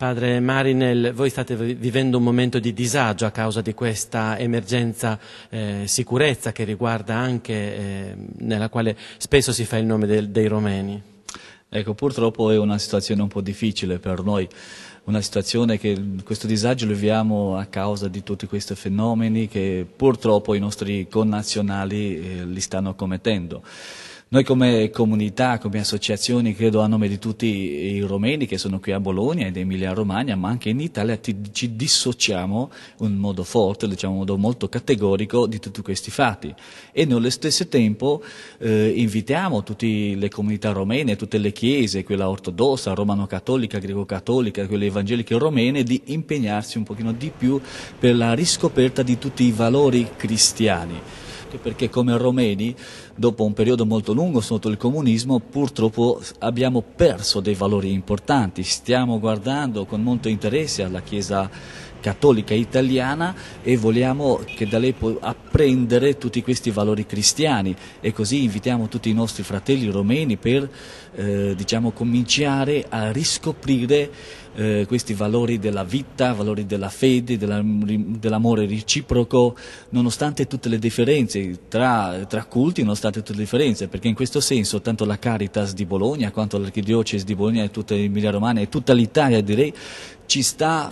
Padre Marinel, voi state vivendo un momento di disagio a causa di questa emergenza eh, sicurezza che riguarda anche, eh, nella quale spesso si fa il nome del, dei romeni. Ecco, purtroppo è una situazione un po' difficile per noi, una situazione che questo disagio lo viviamo a causa di tutti questi fenomeni che purtroppo i nostri connazionali eh, li stanno commettendo. Noi come comunità, come associazioni, credo a nome di tutti i romeni che sono qui a Bologna ed Emilia Romagna, ma anche in Italia, ci dissociamo in modo forte, diciamo in modo molto categorico di tutti questi fatti. E nello stesso tempo eh, invitiamo tutte le comunità romene, tutte le chiese, quella ortodossa, romano-cattolica, greco-cattolica, quelle evangeliche romene, di impegnarsi un pochino di più per la riscoperta di tutti i valori cristiani anche certo, perché come romeni, dopo un periodo molto lungo sotto il comunismo, purtroppo abbiamo perso dei valori importanti. Stiamo guardando con molto interesse alla Chiesa cattolica italiana e vogliamo che da lei riprendere tutti questi valori cristiani e così invitiamo tutti i nostri fratelli romeni per eh, diciamo, cominciare a riscoprire eh, questi valori della vita, valori della fede, dell'amore reciproco, nonostante tutte le differenze tra, tra, culti, nonostante tutte le differenze, perché in questo senso tanto la Caritas di Bologna quanto l'archidiocesi di Bologna e tutta l'Emilia Romagna e tutta l'Italia direi ci sta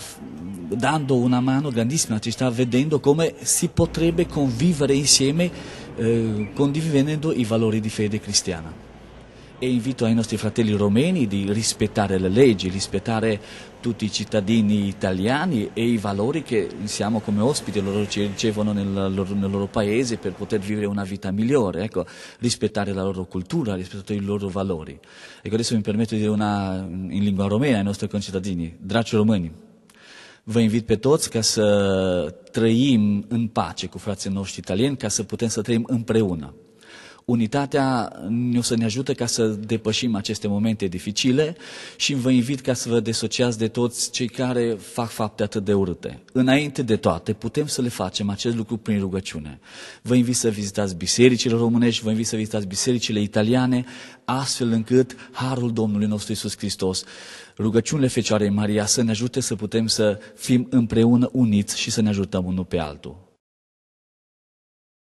dando una mano grandissima, ci sta vedendo come si potrebbe convivere insieme eh, condividendo i valori di fede cristiana. E invito ai nostri fratelli romeni di rispettare le leggi, rispettare tutti i cittadini italiani e i valori che siamo come ospiti, loro ci ricevono nel loro, nel loro paese per poter vivere una vita migliore, ecco, rispettare la loro cultura, rispettare i loro valori. Ecco, adesso mi permetto di dire una in lingua romena ai nostri concittadini, dracci romeni. Vă invit pe toți ca să trăim în pace cu frații noștri italieni, ca să putem să trăim împreună. Unitatea o să ne ajută ca să depășim aceste momente dificile și vă invit ca să vă desociați de toți cei care fac fapte atât de urâte. Înainte de toate, putem să le facem acest lucru prin rugăciune. Vă invit să vizitați bisericile românești, vă invit să vizitați bisericile italiane, astfel încât Harul Domnului nostru Isus Hristos, rugăciunile Fecioarei Maria să ne ajute să putem să fim împreună uniți și să ne ajutăm unul pe altul.